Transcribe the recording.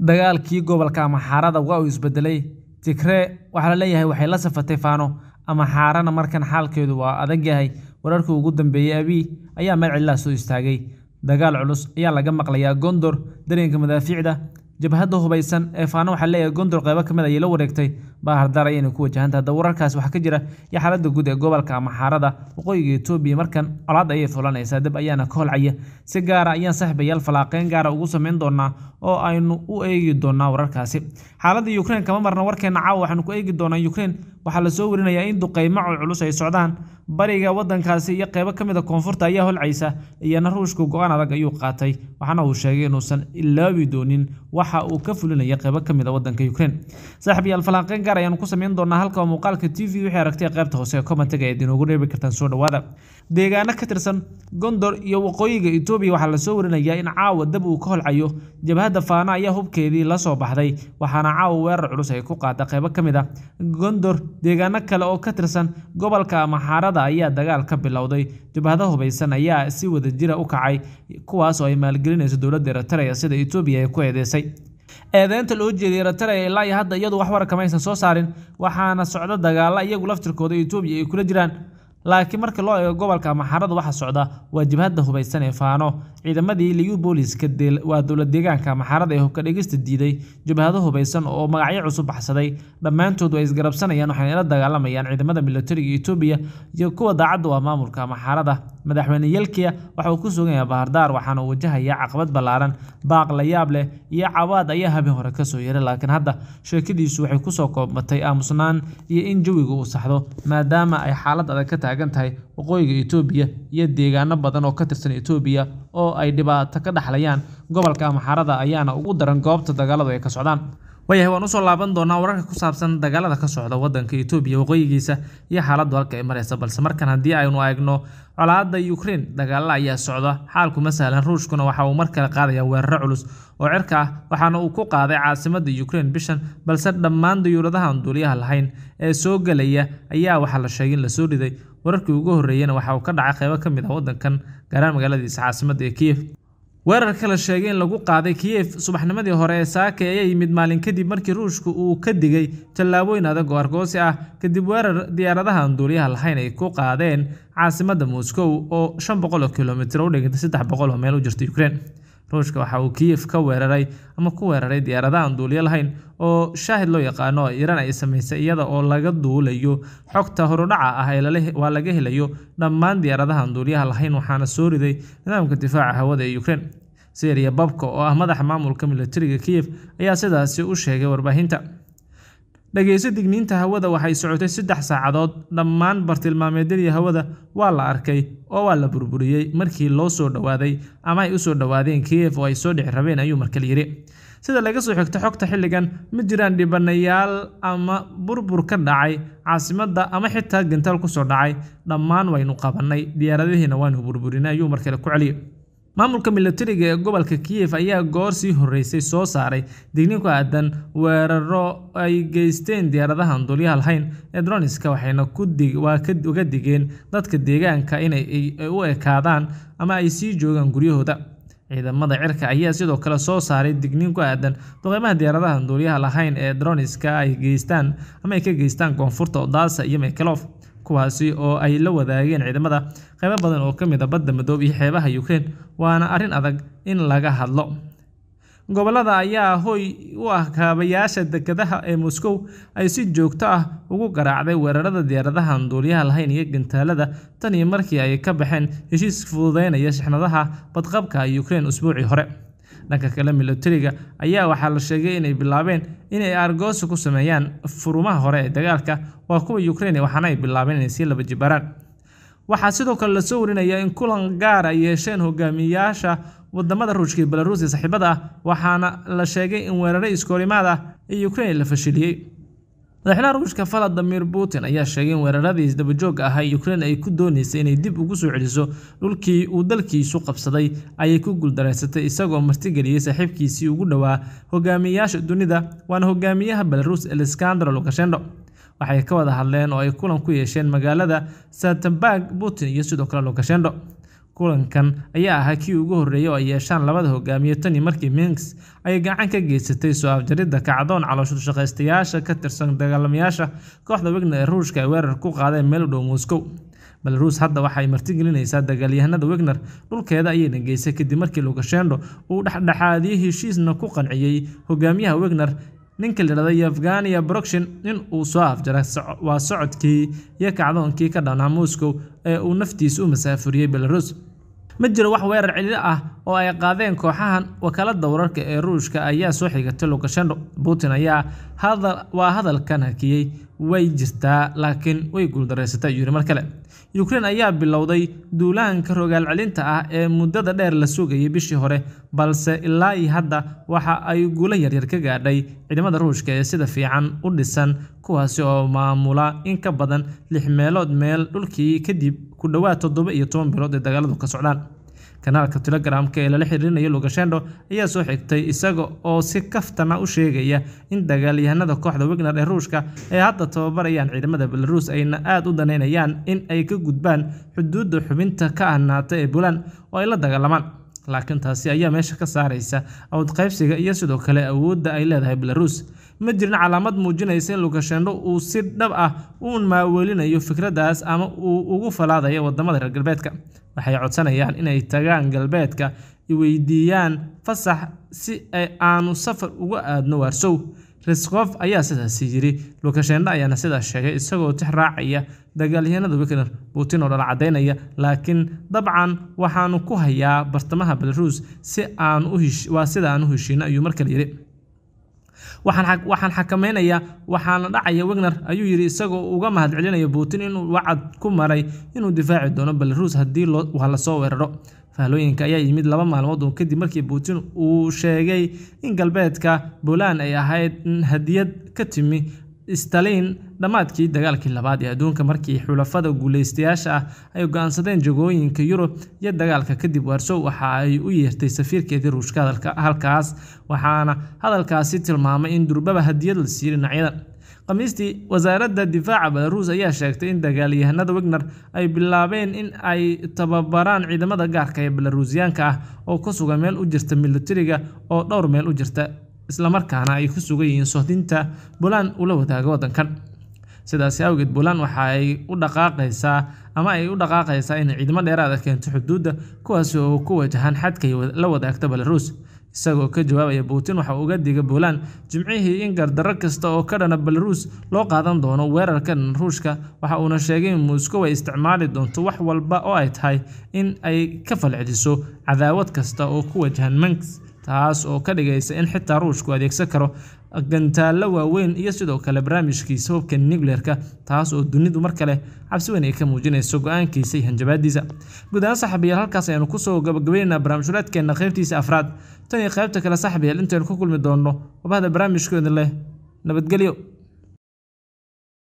dagaalkii gobolka Amxaarada waa uu isbeddelay Tigray waxaa la leeyahay waxay la safatay Faano Amxaarana markan xaalkeedu waa adag yahay wararkii ugu dambeeyey Abiy ayaa meel la soo istaagay dagaal culus ayaa laga maqlayaa Gondor dareenka madaafiicda jabhadda hubaysan ee Faano waxaa la leeyahay Gondor qaybo ka mid ah ayay la wareegtay baa hardaaray inay ku wajahanta hadda wararkaas waxaa ka jira iyo xaalada guud ee gobolka ama xaarada waqooyiga etoobiya markan colaad ayay fulanaysaa dab ayaana ka holcaya si gaara ayaan saaxiibayaal falaaqeyn gaara ugu samayn doonaa oo aynu u eegi doonaa wararkaasi xaaladda ukrain kama marna warkeena caawa waxaanu ku eegi doonaa ukrain waxaa lasoo warinayaa in duqeymaco culus ay socdaan bariga wadankaasi iyo qeybo ka mid a ah koonfurta ayaa holcaysa iyana ruushku go-aan adag ayuu qaatay waxaana uu sheegay inuusan ilaabi doonin waxa uu ka fulinaya qeybo ka mid a ah wadanka ukrain saaxiibayaal falaaqeyn gaar ayaan ku samayn doonaa halka muuqaalka t v wixii aragtay qaybta hoose ee commentaga eed inoogu dheebi kartaan soo dhawaada deegaano ka tirsan gondor iyo waqooyiga etoobiya waxaa lasoo warinayaa in caawa dab uu ka holcayo jabhadda faana ayaa hubkeedii la soo baxday waxaana caawa weerar culus ay ku qaada qaybo ka mid ah gondor deegaano kale oo ka tirsan gobolka ama ayaa dagaal ka bilowday jabhada hubaysan ayaa si wada jira ah u kacay kuwaas oo ay maalgelinayso dowladda eritrea sida etoobiya ay ku eedeysay eedeynta loo jeediyey reterea ilaa iyo hadda iyadu wax war kamaysan soo saarin waxaana socda dagaalla iyagu laftirkooda etoobiya ay kula jiraan laakiin marka loo eego gobolka amaxarada waxaa socda waa jabhadda hubaysan ee faano ciidamadii liyu booliiska waa dowlad deegaanka amaxarada ee hubka dhegista diiday jabhado hubaysan oo magacyo cusub baxsaday dhammaantood way isgarabsanayaan waxayna la dagaalamayaan ciidamada milatariga etoobiya iyo kuwa daacadda u ah maamulka amaxarada madaxweyne yelkiya waxa uu ku suganyaha bahardaar waxaana wajahayaa caqabad ballaaran baaq la yaable iyo cawaad ayaa habeen hore kasoo yeeray laakiin hadda sheekadiisu waxay kusoo koobmatay aamusnaan iyo in jawiga uu saxdo maadaama ay xaalad adag ka tahay taagan tahay waqooyiga Itoobiya iyo deegaano badan oo ka tirsan Itoobiya oo ay dhibaato ka dhaxlayaan gobolka Amxaarada ayaana ugu daran goobta dagaaladu ay ka socdaan. Waayahay waan usoo laaban doonaa wararka ku saabsan dagaalada ka socda wadanka Itoobiya waqooyigiisa iyo xaaladdu halka ay mareysa balse markan haddii aynu eegno colaadda Ukraine dagaalo ayaa socda xaalkuma sahlan ruushkuna waxa uu mar kale qaadayaa weeraro culus oo cirka ah waxaana uu ku qaaday caasimadda Ukraine bishan balse dhammaan dayuuradaha duuliyaha lahayn ee soo galaya ayaa waxaa la sheegay in lasoo dhiday wararkii ugu horreeyena waxa uu ka dhacay qaybo ka mid ah waddankan gaaraan magaaladiisa caasimadda ee kiyev weerarka la sheegay in lagu qaaday kiyev subaxnimadii hore ee saake ayaa yimid maalin kadib markii ruushka uu ka digay tallaabooyin adag oo argoosi ah kadib weerar diyaaradahaan duuliyaha lahayn ay ku qaadeen caasimadda moscow oo shan boqol oo kilomitir u dhiganta saddex boqol oo meel u jirta ukraine ruushka waxa uu kiyev ka weeraray ama ku weeraray diyaaradaha aan lahayn oo shaahid loo yaqaano iiraan ay samaysay iyada oo laga duulayo xogta horudhaca ah waa laga helayo dhammaan diyaaradaha aan duuliyaha lahayn waxaana soo riday nidaamka difaaca hawada ee ukrein syriya babka oo ah madaxa maamulka milatariga kiyev ayaa sidaasi u sheegay warbaahinta dhagayso digniinta hawada waxay socotay saddex saacadood dhammaan bartilmaameedyadii hawada waa la arkay oo waa la burburiyey markii loo soo dhowaaday ama ay u soo dhowaadeen kiev oo ay soo dhici rabeen ayuu markale yidhi sida laga soo xigto xogta xilligan ma jiraan dhibanayaal ama burbur ka dhacay caasimadda ama xitaa gantaal ku soo dhacay dhammaan waynu qabannay diyaaradihiina waanu burburinay ayuu markale ku celiyey maamulka milatariga ee gobolka kiyev ayaa goor sii horreysay soo saaray digni ku aadan weeraro ay geysteen diyaaradaha duuliyaha lahayn ee droneska waxayna waa uga digeen dadka deegaanka inay u ekaadaan ama ay sii joogaan guryahooda ciidamada cirka ayaa sidoo kale soo saaray digniin ku aadan duqeymaha diyaaradaha duuliyaha lahayn ee droniska ay geystaan ama ay ka geystaan koonfurta Odessa iyo Mykolaiv kuwaasi oo ay la wadaageen ciidamada qaybo badan oo ka mid a ah badda midoob iyo xeebaha yukrain waana arrin adag in laga hadlo gobollada ayaa hoy u ah kaabayaasha dekedaha ee moscow ay si joogto ah ugu garaacday weerarada diyaaradaha aan duuliyaha lahayn iyo gantaalada tan iyo markii ay ka baxeen heshiis fududeynaya shixnadaha badqabka ukrain usbuucii hore dhanka kale milatariga ayaa waxaa la sheegay inay bilaabeen inay argoosi ku sameeyaan furumaha hore ee dagaalka waa kuwa ukraine waxaana ay bilaabeen inay sii laba jibaaraan waxaa sidoo kale la soo warinayaa in kulan gaar ay yeesheen hogaamiyayaasha wadamada ruushka iyo belaruus ee saaxiibada ah waxaana la sheegay in weerare iskoorimaad ah ee ukraine la fashiliyey madaxweynaha ruushka valadimir putin ayaa sheegay in weeraradii isdabajooga ahaa ukrain ay ku doonaysay inay dib ugu soo celiso dhulkii uu dalkiisu qabsaday ayay ku guuldaraysatay isagoo martigeliyey saaxiibkiisii ugu dhowaa hogaamiyayaasha dunida waana hogaamiyaha belarus alexander lukashendho waxay ka wada hadleen oo ay kulan ku yeesheen magaalada satemberg putin iyo sidoo kale lukashendho Kulankan ayaa ahaa kii ugu horreeyay oo ay yeeshaan labada hogaamiye tani markii Minsk ay gacan ka geysatay soo afjaridda kacdoon caloosha shaqaystayaasha ka tirsan dagaalamayaasha kooxda Wagner ee Ruushka ay weerar ku qaadeen meel u dhow Moscow. Belaruus hadda waxay martigelinaysaa dagaalyahanada Wagner dhulkeeda ayayna geysay kadib markii Lukashenko uu dhexdhexaadiye heshiisna ku qanciyay hogaamiyaha Wagner ninka la yidhahdo Yevgenia in uu soo afjaro waa socodkii iyo kacdoonkii ka dhanaa Moscow ee uu naftiisa u masaafuriyey Belaruus ma jiro wax weerar cililo ah oo ay qaadeen kooxahan wakaalada wararka ee ruushka ayaa soo xigatay lukashenko putin ayaa waa hadalkan hakiyey way jirtaa laakiin way guuldaraysatay yuri mar kale ukrein ayaa bilowday duulaanka rogaalcelinta ah ee muddada dheer la sugayay bishii hore balse ilaa iyo hadda waxa ay guulo yaryar ka gaadhay ciidamada ruushka ee sida fiican u dhisan kuwaasi oo maamula in ka badan lix meelood meel dhulkii kadib ku dhowaad toddoba iyo toban bilood ee dagaaladu ka socdaan kanaalka telegramka ee lala xiriirinayo lugashendho ayaa soo xigtay isaga oo si kaftana u sheegaya in dagaalyahanada kooxda wegner ee ruushka ay hadda tababarayaan ciidamada belaruus ayna aad u danaynayaan in ay ka gudbaan xuduudda xubinta ka ahnaata ee bulan oo ay la dagaalamaan laakiin taasi ayaa meesha ka saaraysa awdqaybsiga iyo sidoo kale awoodda ay leedahay belaruus ma jirin calaamad muujinaysa in lukashenko uu si dhab ah u maaweelinayo fikraddaas ama uu ugu falaadayo waddamada reer galbeedka waxay codsanayaan inay tagaan galbeedka iweydiiyaan fasax si ay aanu safar uga aadno waarsow riskof ayaa sidaasi yidhi lukashenko ayaana sidaa sheegay isagoo tix raacaya dagaalyahanada wikner putin oo dhala caddaynaya laakiin dabcan waxaanu ku hayaa bartamaha belaruus si aan waa sida aan u heshiino ayuu markale yidhi waxaan xakamaynayaa waxaana dhacaya wegner ayuu yidhi isagoo uga mahadcelinaya putin inuu wacad ku maray inuu difaaci doono belaruus haddii lasoo weeraro fahlooyinka ayaa yimid laba maalmood oo kadib markii putin uu sheegay in galbeedka poland ay ahayd hadiyad ka timi stalin dhammaadkii dagaalkii labaad ee adduunka markii xulafada guulaystayaasha ah ay go'aansadeen jagooyinka yurub iyo dagaalka kadib warsow waxa ay u yeertay safiirkeedii ruushka halkaas waxaana hadalkaasi tilmaamay in durbaba hadiyad la siiyo dhinacyada khamiistii wasaaradda difaaca belaruus ayaa sheegtay in dagaalyahanada wegner ay bilaabeen in ay tababaraan ciidamada gaarka ee belaruusiyaanka ah oo ku sugan meel u jirta milatariga oo dhowr meel u jirta islamarkaana ay ku sugan yihiin sohdinta puland ula wadaaga waddankan sidaasi awgeed puland waxa ay u dhaqaaqaysaa ama ay u dhaqaaqaysaa inay ciidamo dheeraada ah keento xuduudda kuwaasi oo ku wajahan xadkay la wadaagta belaruus isagoo ka jawaabaya buutin waxa uu uga diga puland jimcihii in gardarro kasta oo ka dhana belaruus loo qaadan doono weerarka ruushka waxa uuna sheegay in moskow ay isticmaali doonto wax walba oo ay tahay in ay ka falceliso cadaawad kasta oo ku wajahan manks taas oo ka dhigaysa in xitaa ruushku adeegsan karo gantaallo waaweyn iyo sidoo kale barnaamijkiisa hubka nukleerka taas oo dunidu mar kale cabsi weyn ay ka muujinayso go-aankiisa iyo hanjabaadiisa guud ahaan halkaas aynu kusoo gabagabaynaynaa barnaamijulaadkeenna qaybtiisa afraad tan iyo qaybta kale saaxiibayaal intaynu ku kulmi doonno wabahda barnaamijkooda leh nabadgelyo